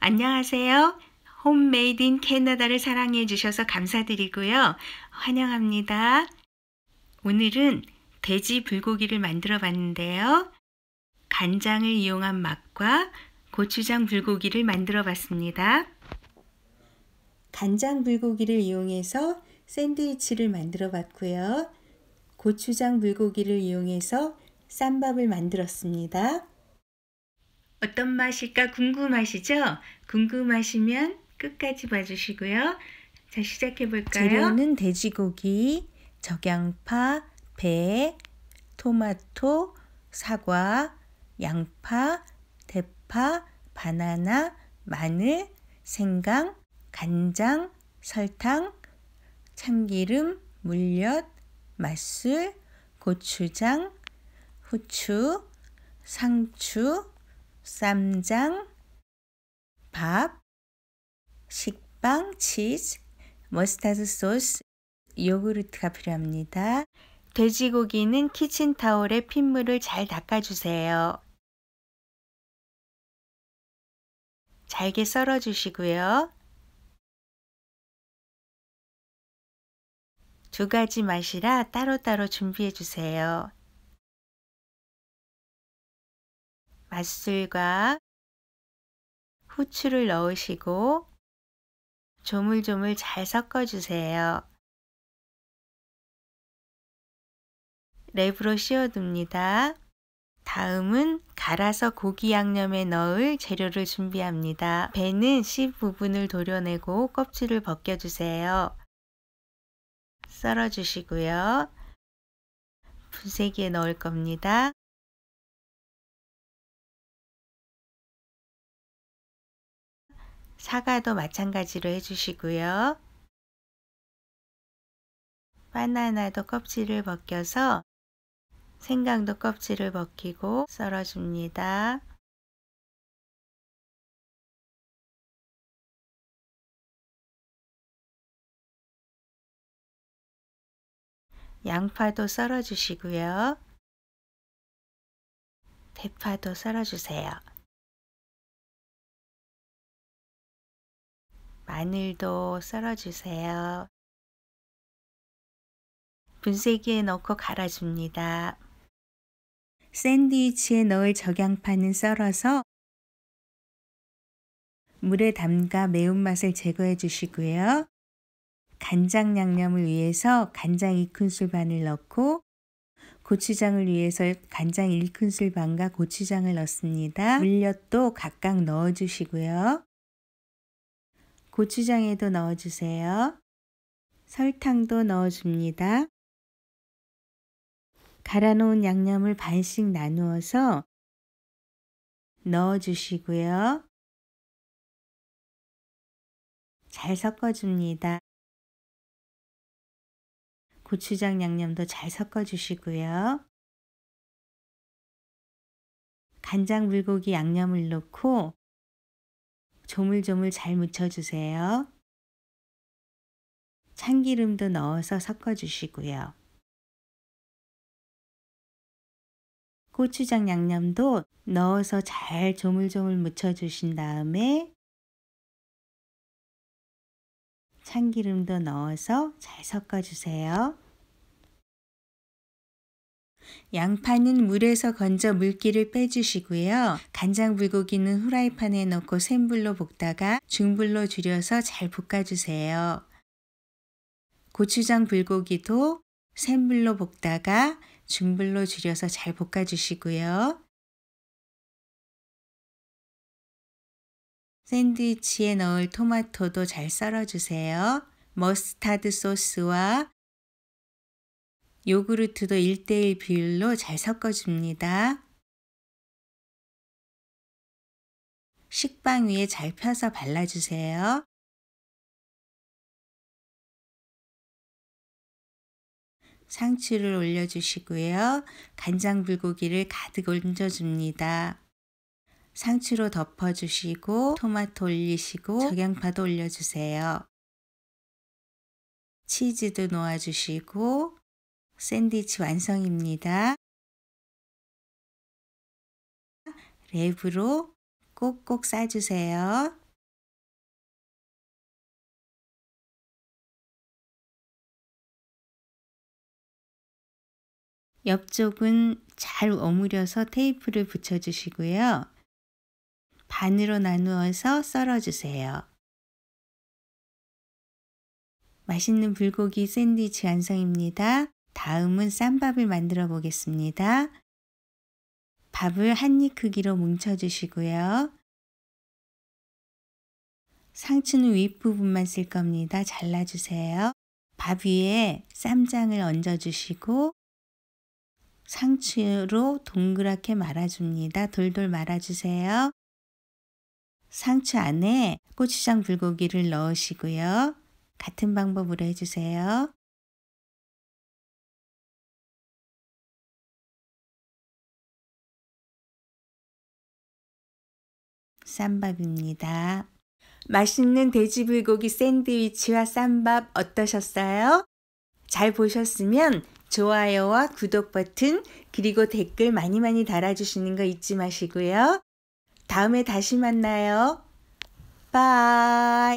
안녕하세요. 홈메이드 인 캐나다를 사랑해 주셔서 감사드리고요. 환영합니다. 오늘은 돼지 불고기를 만들어 봤는데요. 간장을 이용한 맛과 고추장 불고기를 만들어 봤습니다. 간장 불고기를 이용해서 샌드위치를 만들어 봤고요. 고추장 불고기를 이용해서 쌈밥을 만들었습니다. 어떤 맛일까 궁금하시죠? 궁금하시면 끝까지 봐주시고요. 자, 시작해볼까요? 재료는 돼지고기, 적양파, 배, 토마토, 사과, 양파, 대파, 바나나, 마늘, 생강, 간장, 설탕, 참기름, 물엿, 맛술, 고추장, 후추, 상추, 쌈장, 밥, 식빵, 치즈, 머스타드 소스, 요구르트가 필요합니다. 돼지고기는 키친타올에 핏물을 잘 닦아주세요. 잘게 썰어주시고요. 두 가지 맛이라 따로따로 준비해주세요. 맛술과 후추를 넣으시고 조물조물 잘 섞어주세요. 랩으로 씌워둡니다. 다음은 갈아서 고기 양념에 넣을 재료를 준비합니다. 배는 씨 부분을 도려내고 껍질을 벗겨주세요. 썰어주시고요. 분쇄기에 넣을 겁니다. 사과도 마찬가지로 해주시고요. 바나나도 껍질을 벗겨서 생강도 껍질을 벗기고 썰어줍니다. 양파도 썰어주시고요. 대파도 썰어주세요. 마늘도 썰어주세요. 분쇄기에 넣고 갈아줍니다. 샌드위치에 넣을 적양파는 썰어서 물에 담가 매운맛을 제거해 주시고요. 간장 양념을 위해서 간장 2큰술 반을 넣고 고추장을 위해서 간장 1큰술 반과 고추장을 넣습니다. 물엿도 각각 넣어 주시고요. 고추장에도 넣어주세요. 설탕도 넣어줍니다. 갈아놓은 양념을 반씩 나누어서 넣어주시고요. 잘 섞어줍니다. 고추장 양념도 잘 섞어주시고요. 간장 물고기 양념을 넣고 조물조물 잘 묻혀주세요. 참기름도 넣어서 섞어주시고요. 고추장 양념도 넣어서 잘 조물조물 묻혀주신 다음에 참기름도 넣어서 잘 섞어주세요. 양파는 물에서 건져 물기를 빼주시고요. 간장 불고기는 후라이팬에 넣고 센 불로 볶다가 중불로 줄여서 잘 볶아주세요. 고추장 불고기도 센 불로 볶다가 중불로 줄여서 잘 볶아주시고요. 샌드위치에 넣을 토마토도 잘 썰어주세요. 머스타드 소스와 요구르트도 1대1 비율로 잘 섞어줍니다. 식빵 위에 잘 펴서 발라주세요. 상추를 올려주시고요. 간장 불고기를 가득 얹어줍니다. 상추로 덮어주시고 토마토 올리시고 적양파도 올려주세요. 치즈도 놓아주시고 샌드위치 완성입니다. 랩으로 꼭꼭 싸주세요. 옆쪽은 잘어므려서 테이프를 붙여주시고요. 반으로 나누어서 썰어주세요. 맛있는 불고기 샌드위치 완성입니다. 다음은 쌈밥을 만들어 보겠습니다. 밥을 한 입 크기로 뭉쳐 주시고요. 상추는 윗부분만 쓸 겁니다. 잘라주세요. 밥 위에 쌈장을 얹어주시고 상추로 동그랗게 말아줍니다. 돌돌 말아주세요. 상추 안에 고추장 불고기를 넣으시고요. 같은 방법으로 해주세요. 쌈밥입니다. 맛있는 돼지불고기 샌드위치와 쌈밥 어떠셨어요? 잘 보셨으면 좋아요와 구독 버튼 그리고 댓글 많이 많이 달아주시는 거 잊지 마시고요. 다음에 다시 만나요. 바이.